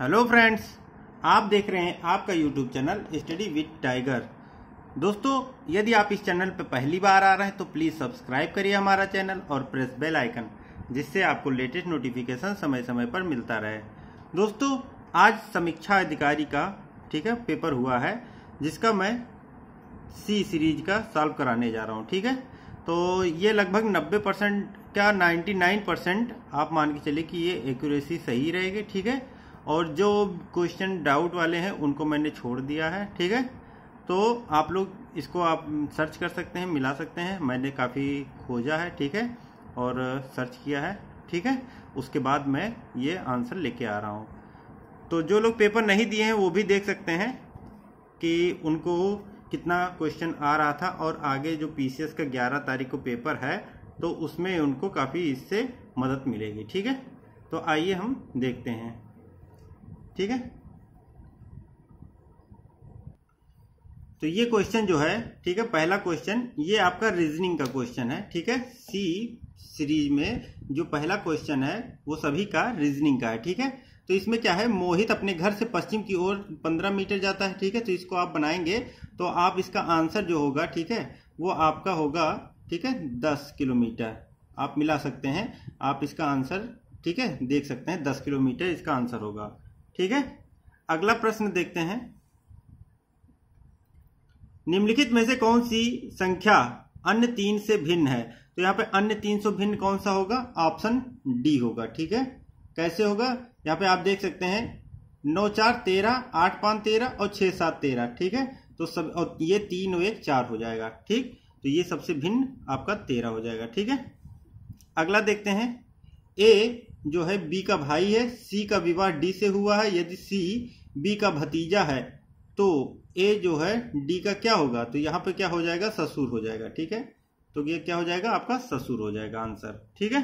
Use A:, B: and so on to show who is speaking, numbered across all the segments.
A: hello friends आप देख रहे हैं आपका YouTube channel Study with Tiger दोस्तों यदि आप इस चैनल पर पहली बार आ रहे हैं तो प्लीज़ सब्सक्राइब करिए हमारा चैनल और प्रेस बेल आइकन जिससे आपको लेटेस्ट नोटिफिकेशन समय समय पर मिलता रहे दोस्तों आज समीक्षा अधिकारी का ठीक है पेपर हुआ है जिसका मैं सी सीरीज का सॉल्व कराने जा रहा हूँ ठीक है तो ये लगभग 90 परसेंट क्या 99 परसेंट आप मान के चलिए कि ये एक्यूरेसी सही रहेगी ठीक है और जो क्वेश्चन डाउट वाले हैं उनको मैंने छोड़ दिया है ठीक है तो आप लोग इसको आप सर्च कर सकते हैं मिला सकते हैं मैंने काफ़ी खोजा है ठीक है और सर्च किया है ठीक है उसके बाद मैं ये आंसर लेके आ रहा हूँ तो जो लोग पेपर नहीं दिए हैं वो भी देख सकते हैं कि उनको कितना क्वेश्चन आ रहा था और आगे जो पीसीएस का ग्यारह तारीख को पेपर है तो उसमें उनको काफ़ी इससे मदद मिलेगी ठीक है तो आइए हम देखते हैं ठीक है तो ये क्वेश्चन जो है ठीक है पहला क्वेश्चन ये आपका रीजनिंग का क्वेश्चन है ठीक है सी सीरीज में जो पहला क्वेश्चन है वो सभी का रीजनिंग का है ठीक है तो इसमें क्या है मोहित अपने घर से पश्चिम की ओर 15 मीटर जाता है ठीक है तो इसको आप बनाएंगे तो आप इसका आंसर जो होगा ठीक है वो आपका होगा ठीक है दस किलोमीटर आप मिला सकते हैं आप इसका आंसर ठीक है देख सकते हैं दस किलोमीटर इसका आंसर होगा ठीक है अगला प्रश्न देखते हैं निम्नलिखित में से कौन सी संख्या अन्य तीन से भिन्न है तो यहां पे अन्य तीन सौ भिन्न कौन सा होगा ऑप्शन डी होगा ठीक है कैसे होगा यहां पे आप देख सकते हैं नौ चार तेरह आठ पांच तेरह और छह सात तेरह ठीक है तो सब और ये तीन और एक चार हो जाएगा ठीक तो ये सबसे भिन्न आपका तेरह हो जाएगा ठीक है अगला देखते हैं ए जो है बी का भाई है सी का विवाह डी से हुआ है यदि सी बी का भतीजा है तो ए जो है डी का क्या होगा तो यहाँ पे क्या हो जाएगा ससुर हो जाएगा ठीक है तो ये क्या हो जाएगा आपका ससुर हो जाएगा आंसर ठीक है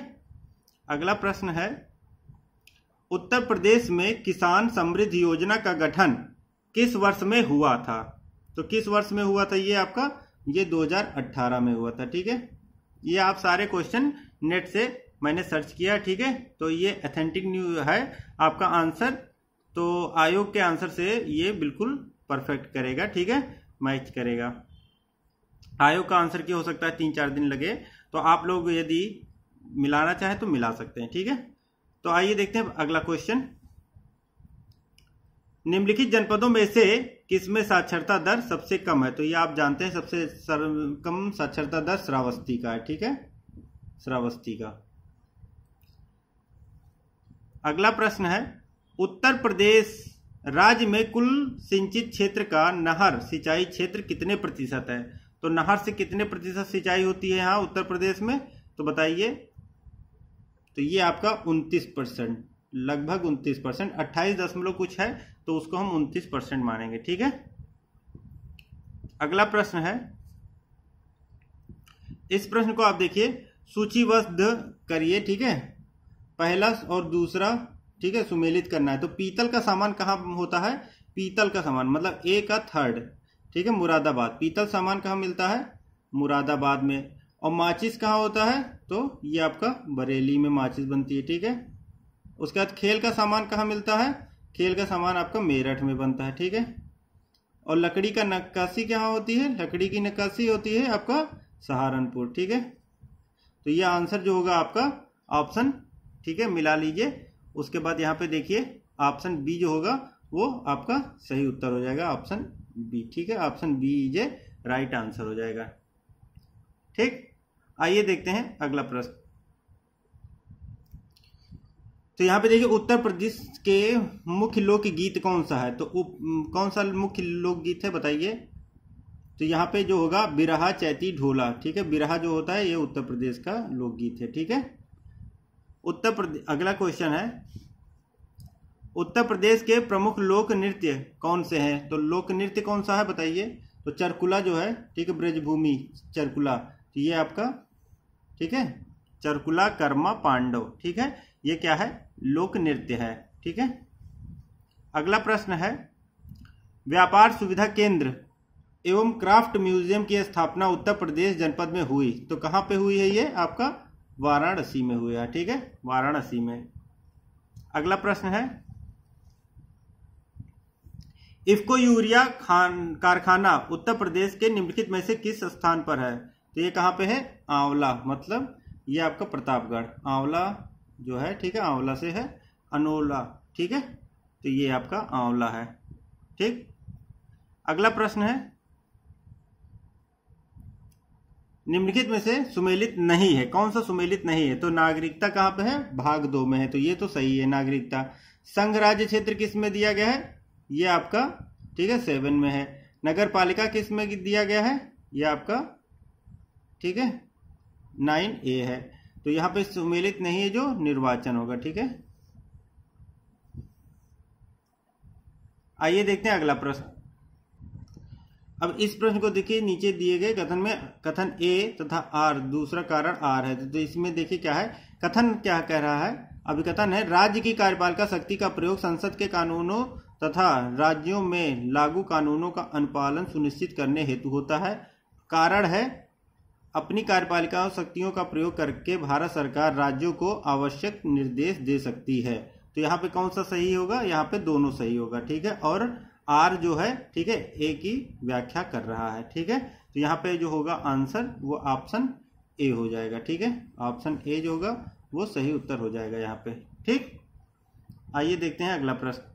A: अगला प्रश्न है उत्तर प्रदेश में किसान समृद्ध योजना का गठन किस वर्ष में हुआ था तो किस वर्ष में हुआ था ये आपका ये 2018 में हुआ था ठीक है ये आप सारे क्वेश्चन नेट से मैंने सर्च किया ठीक है तो ये अथेंटिक न्यूज है आपका आंसर तो आयोग के आंसर से ये बिल्कुल परफेक्ट करेगा ठीक है मैच करेगा आयोग का आंसर क्या हो सकता है तीन चार दिन लगे तो आप लोग यदि मिलाना चाहें तो मिला सकते हैं ठीक है तो आइए देखते हैं अगला क्वेश्चन निम्नलिखित जनपदों में से किसमें साक्षरता दर सबसे कम है तो ये आप जानते हैं सबसे कम साक्षरता दर श्रावस्ती का है ठीक है श्रावस्ती का अगला प्रश्न है उत्तर प्रदेश राज्य में कुल सिंचित क्षेत्र का नहर सिंचाई क्षेत्र कितने प्रतिशत है तो नहर से कितने प्रतिशत सिंचाई होती है यहाँ उत्तर प्रदेश में तो बताइए तो ये आपका 29 परसेंट लगभग उनतीस परसेंट अट्ठाईस दशमलव कुछ है तो उसको हम 29 परसेंट मानेंगे ठीक है अगला प्रश्न है इस प्रश्न को आप देखिए सूचीबद्ध करिए ठीक है पहला और दूसरा ठीक है सुमेलित करना है तो पीतल का सामान कहाँ होता है पीतल का सामान मतलब ए का थर्ड ठीक है मुरादाबाद पीतल सामान कहाँ मिलता है मुरादाबाद में और माचिस कहाँ होता है तो ये आपका बरेली में माचिस बनती है ठीक है उसके बाद खेल का सामान कहाँ मिलता है खेल का सामान आपका मेरठ में बनता है ठीक है और लकड़ी का नक्काशी कहाँ होती है लकड़ी की नक्काशी होती है आपका सहारनपुर ठीक है तो ये आंसर जो होगा आपका ऑप्शन ठीक है मिला लीजिए उसके बाद यहाँ पे देखिए ऑप्शन बी जो होगा वो आपका सही उत्तर हो जाएगा ऑप्शन बी ठीक है option B is a right answer हो जाएगा ठीक आइए देखते हैं अगला प्रश्न तो यहाँ पे देखिए उत्तर प्रदेश के मुख्य लोकगीत कौन सा है तो उप, कौन सा मुख्य लोकगीत है बताइए तो यहाँ पे जो होगा बिरहा चैती ढोला ठीक है बिरहा जो होता है ये उत्तर प्रदेश का लोकगीत है ठीक है उत्तर प्रदेश अगला क्वेश्चन है उत्तर प्रदेश के प्रमुख लोक नृत्य कौन से हैं तो लोक नृत्य कौन सा है बताइए तो चरकुला जो है ठीक है ब्रजभूमि चरकुला तो ये आपका ठीक है चरकुला कर्मा पांडव ठीक है ये क्या है लोक नृत्य है ठीक है अगला प्रश्न है व्यापार सुविधा केंद्र एवं क्राफ्ट म्यूजियम की स्थापना उत्तर प्रदेश जनपद में हुई तो कहाँ पे हुई है ये आपका वाराणसी में हुआ ठीक है वाराणसी में अगला प्रश्न है इफको यूरिया खान कारखाना उत्तर प्रदेश के निम्नलिखित में से किस स्थान पर है तो ये कहाँ पे है आंवला मतलब ये आपका प्रतापगढ़ आंवला जो है ठीक है आंवला से है अनोला ठीक है तो ये आपका आंवला है ठीक अगला प्रश्न है निम्नलिखित में से सुमेलित नहीं है कौन सा सुमेलित नहीं है तो नागरिकता कहाँ पे है भाग दो में है तो ये तो सही है नागरिकता संघ राज्य क्षेत्र किस में दिया गया है ये आपका ठीक है सेवन में है नगर पालिका किस में दिया गया है ये आपका ठीक है नाइन ए है तो यहां पे सुमेलित नहीं है जो निर्वाचन होगा ठीक है आइए देखते हैं अगला प्रश्न अब इस प्रश्न को देखिए नीचे दिए गए कथन में कथन ए तथा आर दूसरा कारण आर है तो इसमें देखिए क्या है कथन क्या कह रहा है कथन है राज्य की कार्यपालिका शक्ति का प्रयोग संसद के कानूनों तथा राज्यों में लागू कानूनों का अनुपालन सुनिश्चित करने हेतु होता है कारण है अपनी कार्यपालिका शक्तियों का प्रयोग करके भारत सरकार राज्यों को आवश्यक निर्देश दे सकती है तो यहाँ पे कौन सा सही होगा यहाँ पे दोनों सही होगा ठीक है और आर जो है ठीक है ए की व्याख्या कर रहा है ठीक है तो यहाँ पे जो होगा आंसर वो ऑप्शन ए हो जाएगा ठीक है ऑप्शन ए जो होगा वो सही उत्तर हो जाएगा यहाँ पे ठीक आइए देखते हैं अगला प्रश्न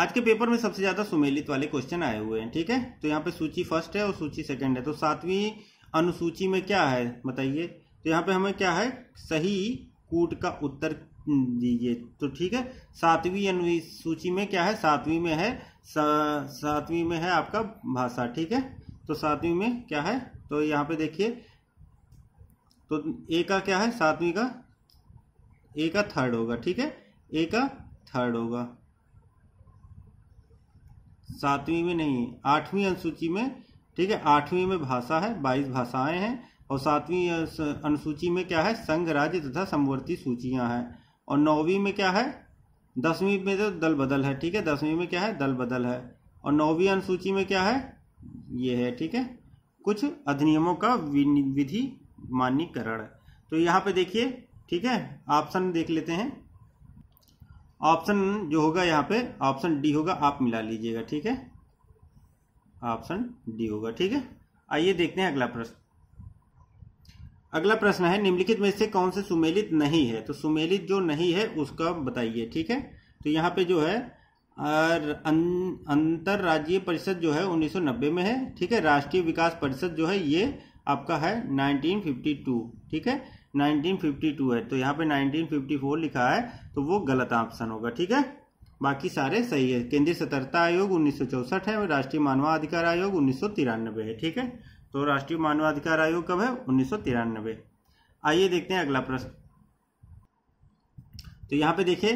A: आज के पेपर में सबसे ज्यादा सुमेलित वाले क्वेश्चन आए हुए हैं ठीक है तो यहाँ पे सूची फर्स्ट है और सूची सेकंड है तो सातवीं अनुसूची में क्या है बताइए तो यहाँ पे हमें क्या है सही कूट का उत्तर हम्म, जी ये तो ठीक है सातवीं अनुसूची में क्या है सातवीं में है सा, सातवीं में है आपका भाषा ठीक है तो सातवीं में क्या है तो यहाँ पे देखिए तो ए का क्या है सातवीं का ए का थर्ड होगा ठीक है ए का थर्ड होगा सातवीं में नहीं आठवीं अनुसूची में ठीक है आठवीं में भाषा है बाईस भाषाएं हैं और सातवीं अनुसूची में क्या है संघ राज्य तथा समवर्ती सूचियां हैं और नौवीं में क्या है दसवीं में तो दल बदल है ठीक है दसवीं में क्या है दल बदल है और नौवीं अनुसूची में क्या है ये है ठीक है कुछ अधिनियमों का विधि मान्यकरण तो यहाँ पे देखिए ठीक है ऑप्शन देख लेते हैं ऑप्शन जो होगा यहाँ पे ऑप्शन डी होगा आप मिला लीजिएगा ठीक है ऑप्शन डी होगा ठीक है आइए देखते हैं अगला प्रश्न अगला प्रश्न है निम्नलिखित में से कौन से सुमेलित नहीं है तो सुमेलित जो नहीं है उसका बताइए ठीक है तो यहाँ पे जो है अं, अंतर राज्य परिषद जो है 1990 में है ठीक है राष्ट्रीय विकास परिषद जो है ये आपका है 1952 ठीक है 1952 है तो यहाँ पे 1954 लिखा है तो वो गलत ऑप्शन होगा ठीक है बाकी सारे सही है केंद्रीय सतर्कता आयोग उन्नीस है राष्ट्रीय मानवाधिकार आयोग उन्नीस है ठीक है तो राष्ट्रीय मानवाधिकार आयोग कब है उन्नीस आइए देखते हैं अगला प्रश्न तो यहाँ पे देखिए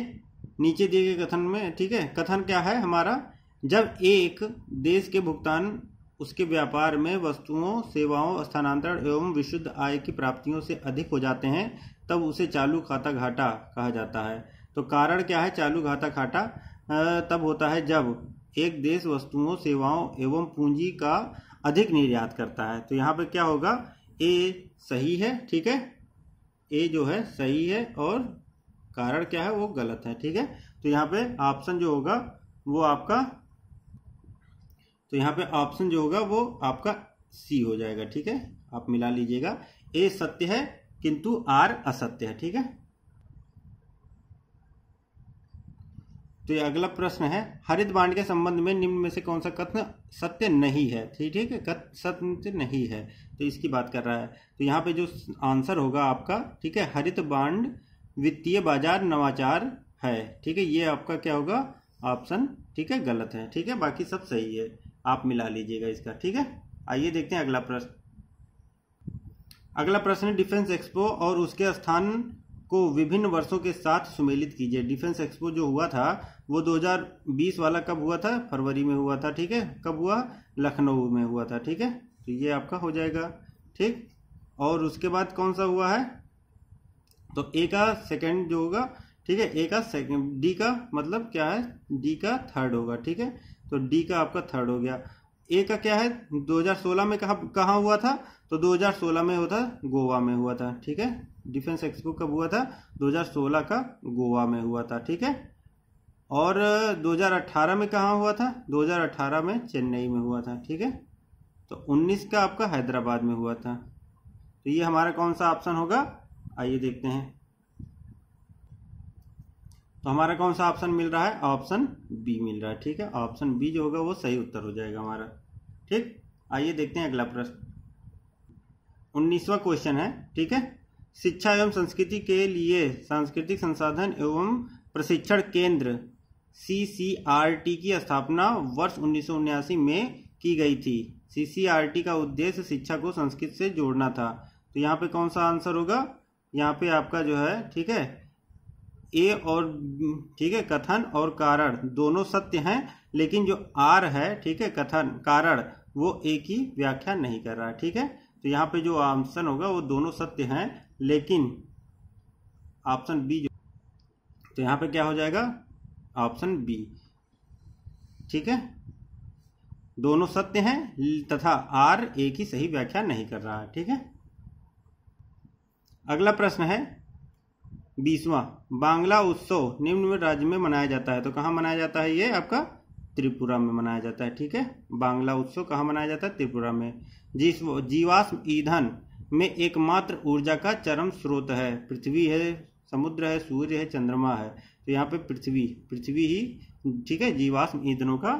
A: नीचे दिए गए कथन में ठीक है कथन क्या है हमारा जब एक देश के भुगतान उसके व्यापार में वस्तुओं सेवाओं स्थानांतरण एवं विशुद्ध आय की प्राप्तियों से अधिक हो जाते हैं तब उसे चालू खाता घाटा कहा जाता है तो कारण क्या है चालू खाता घाटा तब होता है जब एक देश वस्तुओं सेवाओं एवं पूंजी का अधिक निर्यात करता है तो यहाँ पे क्या होगा ए सही है ठीक है ए जो है सही है और कारण क्या है वो गलत है ठीक है तो यहाँ पे ऑप्शन जो होगा वो आपका तो यहाँ पे ऑप्शन जो होगा वो आपका सी हो जाएगा ठीक है आप मिला लीजिएगा ए सत्य है किंतु आर असत्य है ठीक है तो ये अगला प्रश्न है हरित बांड के संबंध में निम्न में से कौन सा कथन सत्य नहीं है ठीक है सत्य नहीं है तो इसकी बात कर रहा है तो यहाँ पे जो आंसर होगा आपका ठीक है हरित बांड वित्तीय बाजार नवाचार है ठीक है ये आपका क्या होगा ऑप्शन ठीक है गलत है ठीक है बाकी सब सही है आप मिला लीजिएगा इसका ठीक है आइए देखते हैं अगला प्रश्न अगला प्रश्न डिफेंस एक्सपो और उसके स्थान को विभिन्न वर्षों के साथ सुमेलित कीजिए डिफेंस एक्सपो जो हुआ था वो 2020 वाला कब हुआ था फरवरी में हुआ था ठीक है कब हुआ लखनऊ में हुआ था ठीक है तो ये आपका हो जाएगा ठीक और उसके बाद कौन सा हुआ है तो ए का सेकेंड जो होगा ठीक है ए का सेकेंड डी का मतलब क्या है डी का थर्ड होगा ठीक है तो डी का आपका थर्ड हो गया ए का क्या है 2016 में कहा कहाँ हुआ था तो 2016 में होता गोवा में हुआ था ठीक है डिफेंस एक्सपो कब हुआ था 2016 का गोवा में हुआ था ठीक है और 2018 में कहाँ हुआ था 2018 में चेन्नई में हुआ था ठीक है तो 19 का आपका हैदराबाद में हुआ था तो ये हमारा कौन सा ऑप्शन होगा आइए देखते हैं तो हमारा कौन सा ऑप्शन मिल रहा है ऑप्शन बी मिल रहा है ठीक है ऑप्शन बी जो होगा वो सही उत्तर हो जाएगा हमारा ठीक आइए देखते हैं अगला प्रश्न उन्नीसवा क्वेश्चन है ठीक है शिक्षा एवं संस्कृति के लिए सांस्कृतिक संसाधन एवं प्रशिक्षण केंद्र सी की स्थापना वर्ष उन्नीस में की गई थी सी का उद्देश्य शिक्षा को संस्कृत से जोड़ना था तो यहाँ पे कौन सा आंसर होगा यहाँ पे आपका जो है ठीक है ए और ठीक है कथन और कारण दोनों सत्य हैं लेकिन जो आर है ठीक है कथन कारण वो ए की व्याख्या नहीं कर रहा ठीक है तो यहाँ पे जो ऑप्शन होगा वो दोनों सत्य हैं लेकिन ऑप्शन बी जो तो यहाँ पे क्या हो जाएगा ऑप्शन बी ठीक है दोनों सत्य हैं तथा आर ए की सही व्याख्या नहीं कर रहा है ठीक है अगला प्रश्न है बीसवा बांग्ला उत्सव निम्न राज्य में मनाया जाता है तो कहाँ मनाया जाता है ये आपका त्रिपुरा में मनाया जाता है ठीक है बांग्ला उत्सव कहाँ मनाया जाता है त्रिपुरा में जिस जीवाश्म ईंधन में एकमात्र ऊर्जा का चरम स्रोत है पृथ्वी है समुद्र है सूर्य है चंद्रमा है तो यहाँ पे पृथ्वी पृथ्वी ही ठीक है जीवाश्म ईंधनों का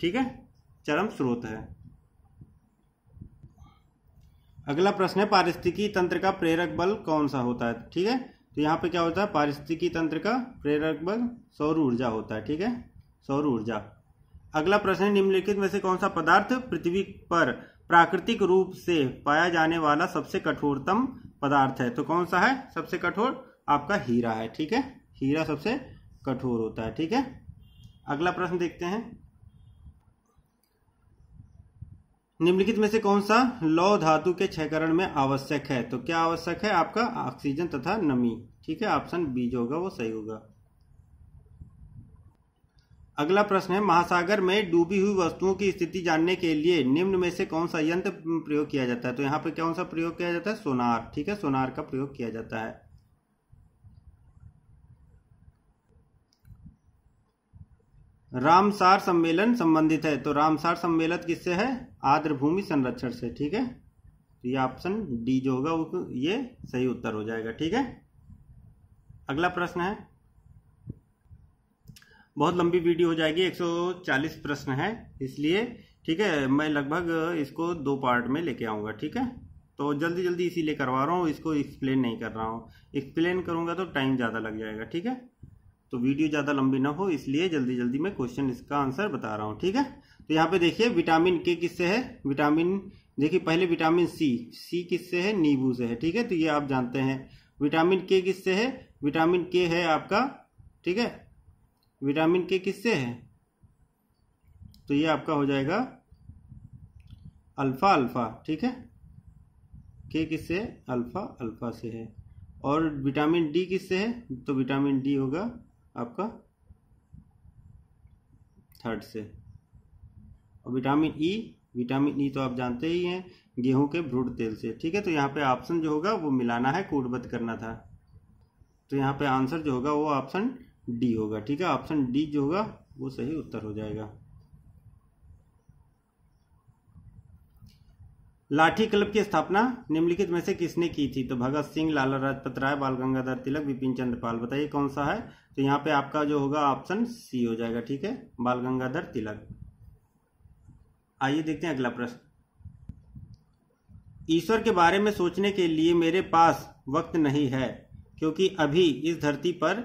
A: ठीक है चरम स्रोत है अगला प्रश्न है पारिस्थितिकी तंत्र का प्रेरक बल कौन सा होता है ठीक है तो यहाँ पे क्या होता है पारिस्थितिकी तंत्र का प्रेरक बल सौर ऊर्जा होता है ठीक है सौर ऊर्जा अगला प्रश्न निम्नलिखित में से कौन सा पदार्थ पृथ्वी पर प्राकृतिक रूप से पाया जाने वाला सबसे कठोरतम पदार्थ है तो कौन सा है सबसे कठोर आपका हीरा है ठीक है हीरा सबसे कठोर होता है ठीक है अगला प्रश्न देखते हैं निम्नलिखित में से कौन सा लौ धातु के क्षयकरण में आवश्यक है तो क्या आवश्यक है आपका ऑक्सीजन तथा नमी ठीक है ऑप्शन बी जो होगा वो सही होगा अगला प्रश्न है महासागर में डूबी हुई वस्तुओं की स्थिति जानने के लिए निम्न में से कौन सा यंत्र प्रयोग किया जाता है तो यहाँ पर कौन सा प्रयोग किया जाता है सोनार ठीक है सोनार का प्रयोग किया जाता है रामसार सम्मेलन संबंधित है तो रामसार सम्मेलन किससे है आर्द्र भूमि संरक्षण से ठीक है तो ये ऑप्शन डी जो होगा वो ये सही उत्तर हो जाएगा ठीक है अगला प्रश्न है बहुत लंबी वीडियो हो जाएगी 140 प्रश्न है इसलिए ठीक है मैं लगभग इसको दो पार्ट में लेके आऊँगा ठीक है तो जल्दी जल्दी इसीलिए करवा रहा हूँ इसको एक्सप्लेन नहीं कर रहा हूँ एक्सप्लेन करूँगा तो टाइम ज़्यादा लग जाएगा ठीक है तो वीडियो ज़्यादा लंबी ना हो इसलिए जल्दी जल्दी मैं क्वेश्चन इसका आंसर बता रहा हूँ ठीक है तो यहाँ पे देखिए विटामिन के किससे है विटामिन देखिए पहले विटामिन सी सी किससे है नींबू से है ठीक है तो ये आप जानते हैं विटामिन के किससे है विटामिन के है आपका ठीक है विटामिन के किससे है तो ये आपका हो जाएगा अल्फ़ा अल्फ़ा ठीक है के किससे अल्फ़ा अल्फ़ा से है और विटामिन डी किससे है तो विटामिन डी होगा आपका थर्ड से और विटामिन ई विटामिन ई तो आप जानते ही हैं गेहूं के भ्रूड तेल से ठीक है तो यहाँ पे ऑप्शन जो होगा वो मिलाना है कूटबद्ध करना था तो यहाँ पे आंसर जो होगा वो ऑप्शन डी होगा ठीक है ऑप्शन डी जो होगा वो सही उत्तर हो जाएगा लाठी क्लब की स्थापना निम्नलिखित में से किसने की थी तो भगत सिंह लाला राजपत राय बाल गंगाधर तिलक विपिन चंद्र पाल बताइए कौन सा है तो यहाँ पे आपका जो होगा ऑप्शन सी हो जाएगा ठीक है बाल गंगाधर तिलक आइए देखते हैं अगला प्रश्न ईश्वर के बारे में सोचने के लिए मेरे पास वक्त नहीं है क्योंकि अभी इस धरती पर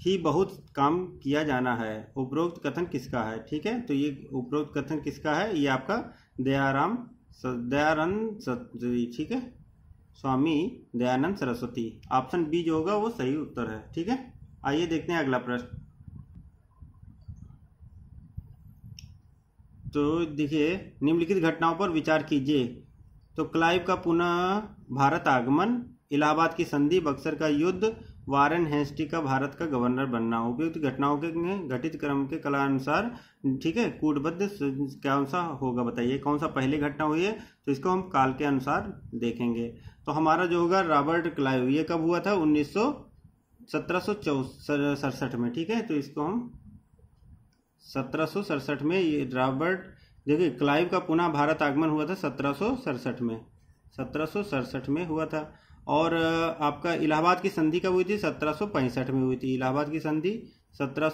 A: ही बहुत काम किया जाना है उपरोक्त कथन किसका है ठीक है तो ये उपरोक्त कथन किसका है ये आपका दयाराम दयानंद ठीक है स्वामी दयानंद सरस्वती ऑप्शन बी जो होगा वो सही उत्तर है ठीक है आइए देखते हैं अगला प्रश्न तो देखिए निम्नलिखित घटनाओं पर विचार कीजिए तो क्लाइव का पुनः भारत आगमन इलाहाबाद की संधि बक्सर का युद्ध वारन हेस्टी का भारत का गवर्नर बनना उपयुक्त घटनाओं के घटित क्रम के कला अनुसार ठीक है कूटबद्ध कौन सा होगा बताइए कौन सा पहली घटना हुई है तो इसको हम काल के अनुसार देखेंगे तो हमारा जो होगा रॉबर्ट क्लाइव ये कब हुआ था उन्नीस सत्रह में ठीक है तो इसको हम सत्रह में ये रॉबर्ट देखिए क्लाइव का पुनः भारत आगमन हुआ था सत्रह में सत्रह में हुआ था और आपका इलाहाबाद की संधि कब हुई थी सत्रह में हुई थी इलाहाबाद की संधि सत्रह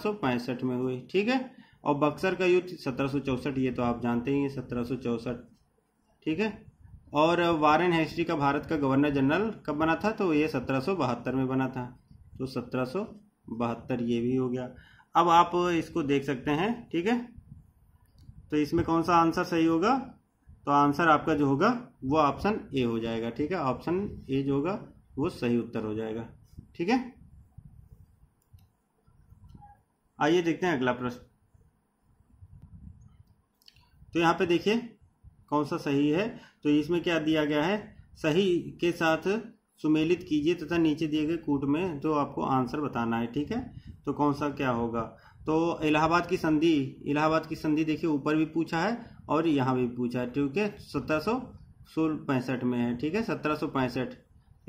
A: में हुई ठीक है और बक्सर का युद्ध सत्रह ये तो आप जानते ही हैं सत्रह ठीक है और वारेन हेस्ट्री का भारत का गवर्नर जनरल कब बना था तो ये सत्रह में बना था तो सत्रह ये भी हो गया अब आप इसको देख सकते हैं ठीक है तो इसमें कौन सा आंसर सही होगा तो आंसर आपका जो होगा वो ऑप्शन ए हो जाएगा ठीक है ऑप्शन ए जो होगा वो सही उत्तर हो जाएगा ठीक है आइए देखते हैं अगला प्रश्न तो यहाँ पे देखिए कौन सा सही है तो इसमें क्या दिया गया है सही के साथ सुमेलित कीजिए तथा नीचे दिए गए कूट में तो आपको आंसर बताना है ठीक है तो कौन सा क्या होगा तो इलाहाबाद की संधि इलाहाबाद की संधि देखिए ऊपर भी पूछा है और यहाँ भी पूछा है ठीक है सत्रह पैंसठ में है ठीक है सत्रह सौ पैंसठ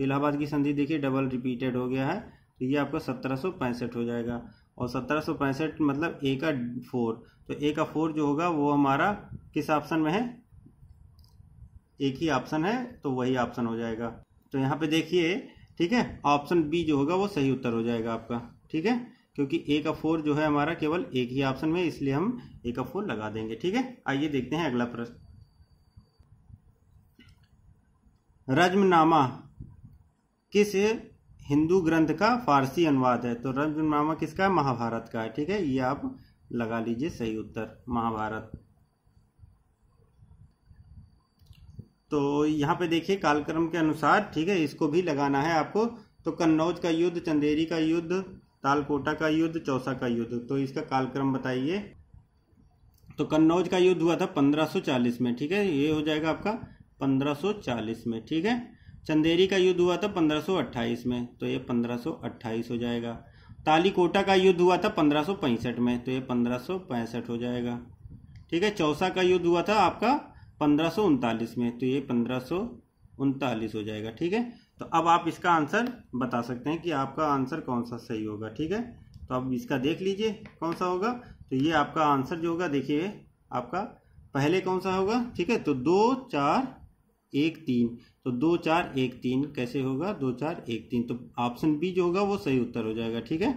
A: इलाहाबाद की संधि देखिए डबल रिपीटेड हो गया है तो ये आपका सत्रह सौ पैंसठ हो जाएगा और सत्रह सौ पैंसठ मतलब ए का फोर तो ए का फोर जो होगा वो हमारा किस ऑप्शन में है एक ही ऑप्शन है तो वही ऑप्शन हो जाएगा तो यहाँ पे देखिए ठीक है ऑप्शन बी जो होगा वो सही उत्तर हो जाएगा आपका ठीक है क्योंकि ए का फोर जो है हमारा केवल एक ही ऑप्शन में इसलिए हम ए का फोर लगा देंगे ठीक है आइए देखते हैं अगला प्रश्न रजमनामा किस हिंदू ग्रंथ का फारसी अनुवाद है तो रजमनामा किसका महाभारत का है ठीक है ये आप लगा लीजिए सही उत्तर महाभारत तो यहाँ पे देखिए कालक्रम के अनुसार ठीक है इसको भी लगाना है आपको तो कन्नौज का युद्ध चंदेरी का युद्ध तालकोटा का युद्ध चौसा का युद्ध तो इसका कालक्रम बताइए तो कन्नौज का युद्ध हुआ था 1540 में ठीक है ये हो जाएगा आपका 1540 में ठीक है चंदेरी का युद्ध हुआ था 1528 में तो ये 1528 हो जाएगा तालीकोटा का युद्ध हुआ था 1565 में तो ये 1565 हो जाएगा ठीक है चौसा का युद्ध हुआ था आपका पंद्रह में तो ये पंद्रह हो जाएगा ठीक है तो अब आप इसका आंसर बता सकते हैं कि आपका आंसर कौन सा सही होगा ठीक है तो आप इसका देख लीजिए कौन सा होगा तो ये आपका आंसर जो होगा देखिए आपका पहले कौन सा होगा ठीक है तो दो चार एक तीन तो दो चार एक तीन कैसे होगा दो चार एक तीन तो ऑप्शन बी जो होगा वो सही उत्तर हो जाएगा ठीक है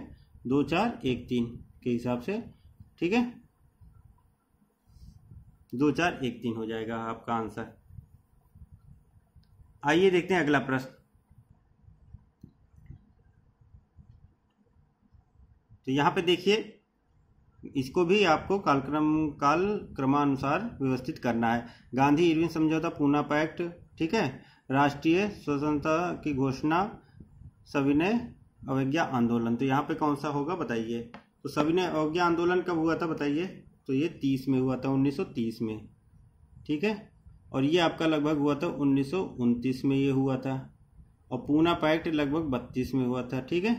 A: दो चार एक तीन के हिसाब से ठीक है दो चार एक तीन हो जाएगा आपका आंसर आइए देखते हैं अगला प्रश्न तो यहाँ पे देखिए इसको भी आपको कालक्रम काल क्रमानुसार व्यवस्थित करना है गांधी इरविन समझौता पूना पैक्ट ठीक है राष्ट्रीय स्वतंत्रता की घोषणा सविनय अवज्ञा आंदोलन तो यहाँ पे कौन सा होगा बताइए तो सविनय अवज्ञा आंदोलन कब हुआ था बताइए तो ये तीस में हुआ था उन्नीस में ठीक है और ये आपका लगभग हुआ था उन्नीस में ये हुआ था और पूना पैक्ट लगभग बत्तीस में हुआ था ठीक है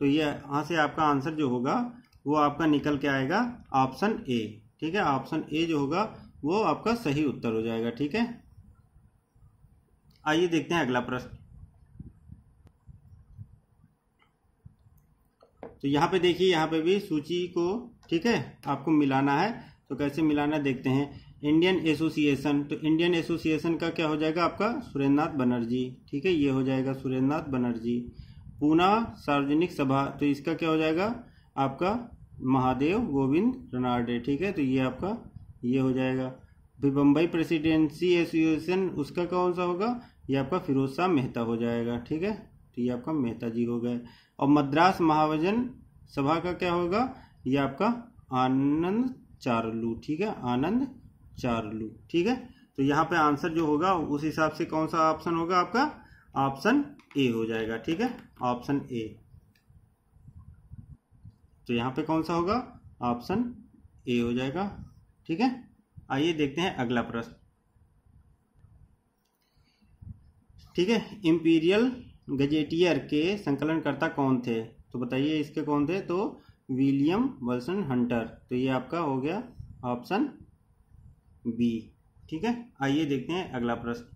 A: तो ये यहाँ से आपका आंसर जो होगा वो आपका निकल के आएगा ऑप्शन ए ठीक है ऑप्शन ए जो होगा वो आपका सही उत्तर हो जाएगा ठीक है आइए देखते हैं अगला प्रश्न तो यहाँ पे देखिए यहाँ पे भी सूची को ठीक है आपको मिलाना है तो कैसे मिलाना देखते हैं इंडियन एसोसिएशन तो इंडियन एसोसिएशन का क्या हो जाएगा आपका सुरेंद्र नाथ बनर्जी ठीक है ये हो जाएगा सुरेंद्र नाथ बनर्जी पूना सार्वजनिक सभा तो इसका क्या हो जाएगा आपका महादेव गोविंद रनाडे ठीक है तो ये आपका ये हो जाएगा फिर बम्बई प्रेसिडेंसी एसोसिएशन उसका कौन सा होगा ये आपका फिरोज शाह मेहता हो जाएगा ठीक है तो ये आपका मेहता जी हो गए और मद्रास महावजन सभा का क्या होगा ये आपका आनंद चारलू ठीक है आनंद चारलू ठीक है तो यहाँ पे आंसर जो होगा उस हिसाब से कौन सा ऑप्शन होगा आपका ऑप्शन ए हो जाएगा ठीक है ऑप्शन ए तो यहाँ पे कौन सा होगा ऑप्शन ए हो जाएगा ठीक है आइए देखते हैं अगला प्रश्न ठीक है इम्पीरियल गजेटियर के संकलनकर्ता कौन थे तो बताइए इसके कौन थे तो विलियम वर्सन हंटर तो ये आपका हो गया ऑप्शन बी ठीक है आइए देखते हैं अगला प्रश्न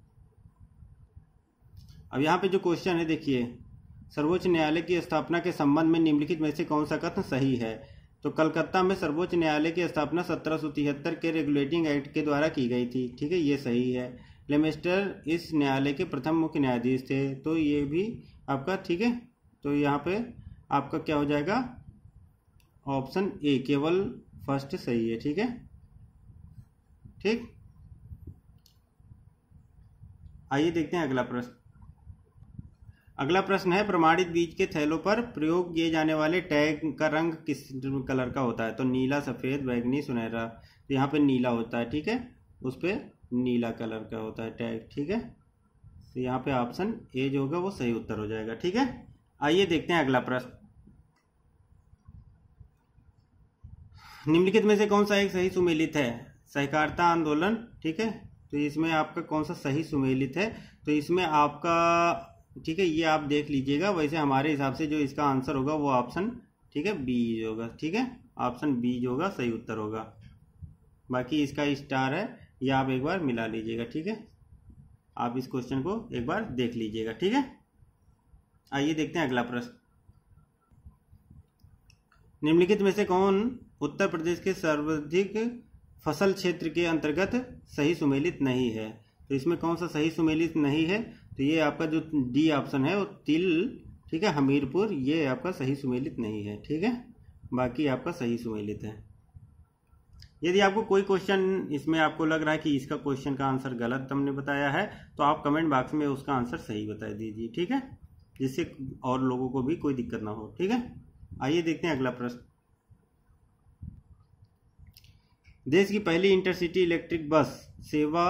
A: अब यहाँ पे जो क्वेश्चन है देखिए सर्वोच्च न्यायालय की स्थापना के संबंध में निम्नलिखित में से कौन सा कथन सही है तो कलकत्ता में सर्वोच्च न्यायालय की स्थापना सत्रह के रेगुलेटिंग एक्ट के द्वारा की गई थी ठीक है ये सही है लेमेस्टर इस न्यायालय के प्रथम मुख्य न्यायाधीश थे तो ये भी आपका ठीक है तो यहाँ पे आपका क्या हो जाएगा ऑप्शन ए केवल फर्स्ट सही है ठीक है ठीक आइए देखते हैं अगला प्रश्न अगला प्रश्न है प्रमाणित बीज के थैलों पर प्रयोग किए जाने वाले टैग का रंग किस कलर का होता है तो नीला सफ़ेद बैगनी सुनहरा तो यहाँ पे नीला होता है ठीक है उस पर नीला कलर का होता है टैग ठीक है तो यहाँ पे ऑप्शन ए जो होगा वो सही उत्तर हो जाएगा ठीक है आइए देखते हैं अगला प्रश्न निम्नलिखित में से कौन सा एक सही सुमेलित है सहकारिता आंदोलन ठीक है तो इसमें आपका कौन सा सही सुमेलित है तो इसमें आपका ठीक है ये आप देख लीजिएगा वैसे हमारे हिसाब से जो इसका आंसर होगा वो ऑप्शन ठीक है बी होगा ठीक है ऑप्शन बी जो होगा सही उत्तर होगा बाकी इसका स्टार है ये आप एक बार मिला लीजिएगा ठीक है आप इस क्वेश्चन को एक बार देख लीजिएगा ठीक है आइए देखते हैं अगला प्रश्न निम्नलिखित में से कौन उत्तर प्रदेश के सर्वाधिक फसल क्षेत्र के अंतर्गत सही सुमेलित नहीं है तो इसमें कौन सा सही सुमेलित नहीं है तो ये आपका जो डी ऑप्शन है वो तिल ठीक है हमीरपुर ये आपका सही सुमेलित नहीं है ठीक है बाकी आपका सही सुमेलित है यदि आपको कोई क्वेश्चन इसमें आपको लग रहा है कि इसका क्वेश्चन का आंसर गलत हमने बताया है तो आप कमेंट बॉक्स में उसका आंसर सही बता दीजिए ठीक है जिससे और लोगों को भी कोई दिक्कत ना हो ठीक है आइए देखते हैं अगला प्रश्न देश की पहली इंटरसिटी इलेक्ट्रिक बस सेवा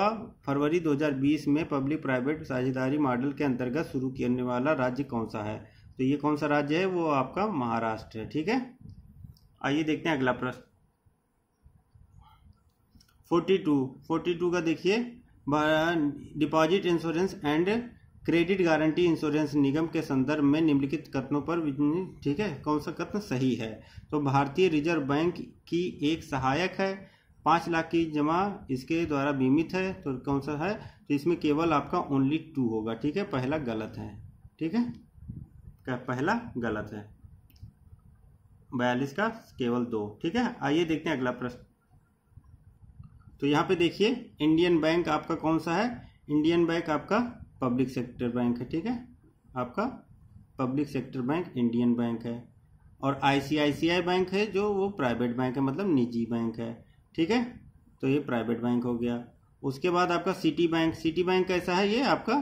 A: फरवरी 2020 में पब्लिक प्राइवेट साझेदारी मॉडल के अंतर्गत शुरू करने वाला राज्य कौन सा है तो ये कौन सा राज्य है वो आपका महाराष्ट्र है ठीक है आइए देखते हैं अगला प्रश्न फोर्टी टू फोर्टी टू का देखिए deposit insurance and credit guarantee insurance निगम के संदर्भ में निम्नलिखित कथनों पर ठीक है कौन सा कथन सही है तो भारतीय रिजर्व बैंक की एक सहायक है पाँच लाख की जमा इसके द्वारा बीमित है तो कौन सा है तो इसमें केवल आपका ओनली टू होगा ठीक है पहला गलत है ठीक है क्या पहला गलत है बयालीस का केवल दो ठीक है आइए देखते हैं अगला प्रश्न तो यहाँ पे देखिए इंडियन बैंक आपका कौन सा है इंडियन बैंक आपका पब्लिक सेक्टर बैंक है ठीक है आपका public sector bank Indian bank है और आईसीआईसीआई बैंक है जो वो प्राइवेट बैंक है मतलब निजी बैंक है ठीक है तो ये प्राइवेट बैंक हो गया उसके बाद आपका सिटी बैंक सिटी बैंक कैसा है ये आपका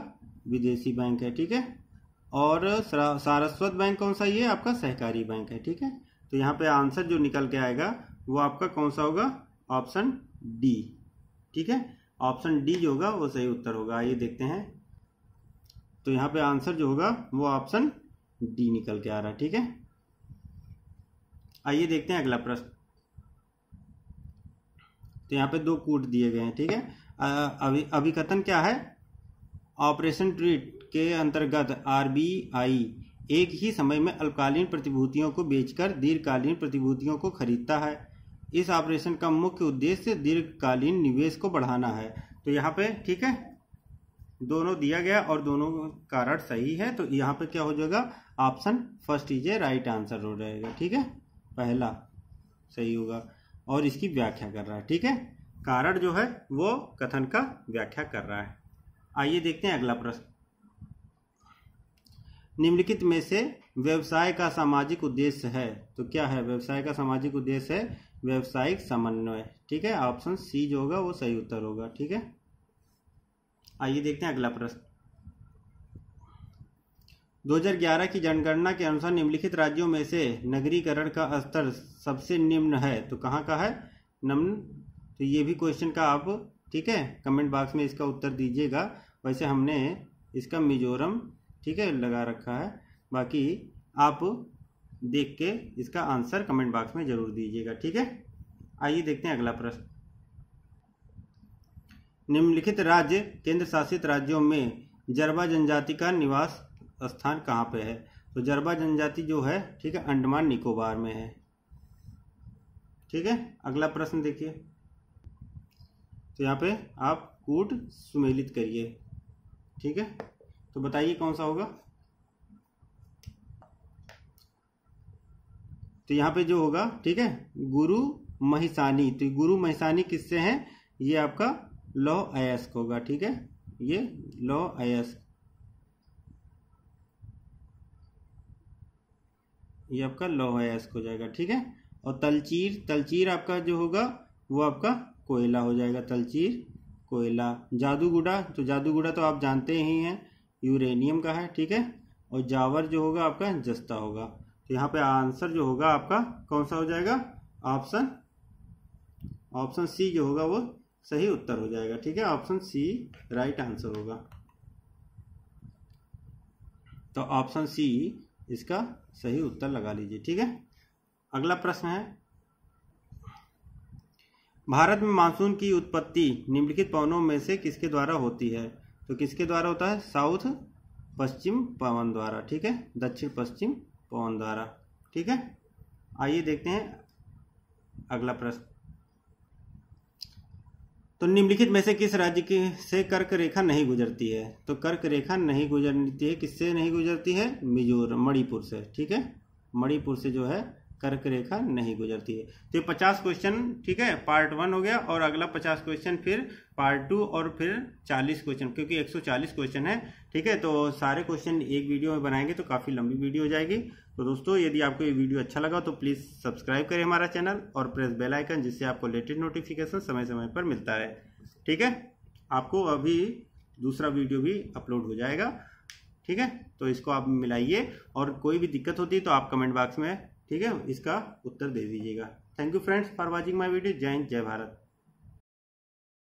A: विदेशी बैंक है ठीक है और सारस्वत बैंक कौन सा ये आपका सहकारी बैंक है ठीक है तो यहाँ पे आंसर जो निकल के आएगा वो आपका कौन सा होगा ऑप्शन डी ठीक है ऑप्शन डी जो होगा वो सही उत्तर होगा आइए देखते हैं तो यहाँ पे आंसर जो होगा वो ऑप्शन डी निकल के आ रहा है ठीक है आइए देखते हैं अगला प्रश्न तो यहाँ पे दो कूट दिए गए हैं ठीक है अभी अभिकथन क्या है ऑपरेशन ट्रीट के अंतर्गत आरबीआई एक ही समय में अल्पकालीन प्रतिभूतियों को बेचकर दीर्घकालीन प्रतिभूतियों को खरीदता है इस ऑपरेशन का मुख्य उद्देश्य दीर्घकालीन निवेश को बढ़ाना है तो यहाँ पे ठीक है दोनों दिया गया और दोनों कारण सही है तो यहाँ पे क्या हो जाएगा option first is a right answer हो जाएगा ठीक है पहला सही होगा और इसकी व्याख्या कर रहा है ठीक है कारण जो है वो कथन का व्याख्या कर रहा है आइए देखते हैं अगला प्रश्न निम्नलिखित में से व्यवसाय का सामाजिक उद्देश्य है तो क्या है व्यवसाय का सामाजिक उद्देश्य है व्यवसायिक समन्वय ठीक है ऑप्शन सी जो होगा वो सही उत्तर होगा ठीक है आइए देखते हैं अगला प्रश्न 2011 की जनगणना के अनुसार निम्नलिखित राज्यों में से नगरीकरण का स्तर सबसे निम्न है तो कहाँ का है नम्न तो ये भी क्वेश्चन का आप ठीक है कमेंट बॉक्स में इसका उत्तर दीजिएगा वैसे हमने इसका मिजोरम ठीक है लगा रखा है बाकी आप देख के इसका आंसर कमेंट बॉक्स में जरूर दीजिएगा ठीक है आइए देखते हैं अगला प्रश्न निम्नलिखित राज्य केंद्र शासित राज्यों में जरबा जनजाति का निवास स्थान कहाँ पे है तो जरबा जनजाति जो है ठीक है अंडमान निकोबार में है ठीक है अगला प्रश्न देखिए तो यहाँ पे आप कूट सुमेलित करिए ठीक है तो बताइए कौन सा होगा तो यहाँ पे जो होगा ठीक है गुरु महिसानी तो गुरु महिसानी किससे हैं ये आपका लौ अयस्क होगा ठीक है ये लौ अयस्क ये आपका अयस्क हो जाएगा ठीक है और तलचीर तलचीर आपका जो होगा वो आपका कोयला हो जाएगा तलचीर कोयला जादूगुड़ा तो जादूगुड़ा तो आप जानते ही हैं यूरेनियम का है ठीक है और जावर जो होगा आपका जस्ता होगा तो यहाँ पे आंसर जो होगा आपका कौन सा हो जाएगा ऑप्शन ऑप्शन सी जो होगा वो सही उत्तर हो जाएगा ठीक है ऑप्शन सी राइट आंसर होगा तो ऑप्शन सी इसका सही उत्तर लगा लीजिए ठीक है अगला प्रश्न है भारत में मानसून की उत्पत्ति निम्नलिखित पवनों में से किसके द्वारा होती है तो किसके द्वारा होता है साउथ पश्चिम पवन द्वारा ठीक है दक्षिण पश्चिम पवन द्वारा ठीक है आइए देखते हैं अगला प्रश्न तो निम्नलिखित में से किस राज्य की से कर्क रेखा नहीं गुजरती है तो कर्क रेखा नहीं गुजरती है किससे नहीं गुजरती है मिजोरम मणिपुर से ठीक है मणिपुर से जो है कर्क रेखा नहीं गुजरती है तो ये पचास क्वेश्चन ठीक है पार्ट वन हो गया और अगला पचास क्वेश्चन फिर पार्ट टू और फिर चालीस क्वेश्चन क्योंकि एक सौ चालीस क्वेश्चन है ठीक है तो सारे क्वेश्चन एक वीडियो में बनाएंगे तो काफ़ी लंबी वीडियो हो जाएगी तो दोस्तों यदि आपको ये वीडियो अच्छा लगा तो प्लीज़ सब्सक्राइब करें हमारा चैनल और प्रेस बेल आइकन जिससे आपको लेटेस्ट नोटिफिकेशन समय समय पर मिलता रहे ठीक है आपको अभी दूसरा वीडियो भी अपलोड हो जाएगा ठीक है तो इसको आप मिलाइए और कोई भी दिक्कत होती है तो आप कमेंट बॉक्स में ठीक है इसका उत्तर दे दीजिएगा thank you friends for watching my video जय हिंद जय भारत